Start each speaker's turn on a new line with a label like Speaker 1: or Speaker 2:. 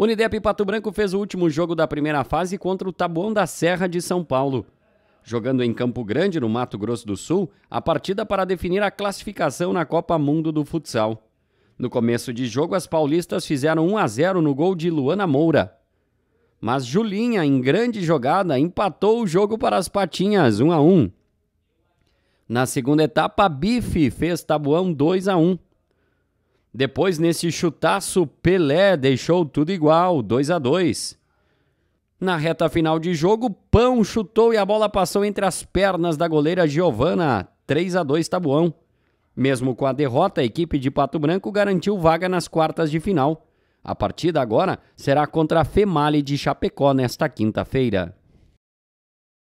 Speaker 1: Unidep Pato Branco fez o último jogo da primeira fase contra o Tabuão da Serra de São Paulo. Jogando em Campo Grande, no Mato Grosso do Sul, a partida para definir a classificação na Copa Mundo do Futsal. No começo de jogo, as paulistas fizeram 1 a 0 no gol de Luana Moura. Mas Julinha, em grande jogada, empatou o jogo para as patinhas, 1 a 1. Na segunda etapa, Bife fez Tabuão 2 a 1. Depois, nesse chutaço, Pelé deixou tudo igual, 2 a 2. Na reta final de jogo, Pão chutou e a bola passou entre as pernas da goleira Giovana, 3 a 2 Tabuão. Mesmo com a derrota, a equipe de Pato Branco garantiu vaga nas quartas de final. A partida agora será contra a Female de Chapecó nesta quinta-feira.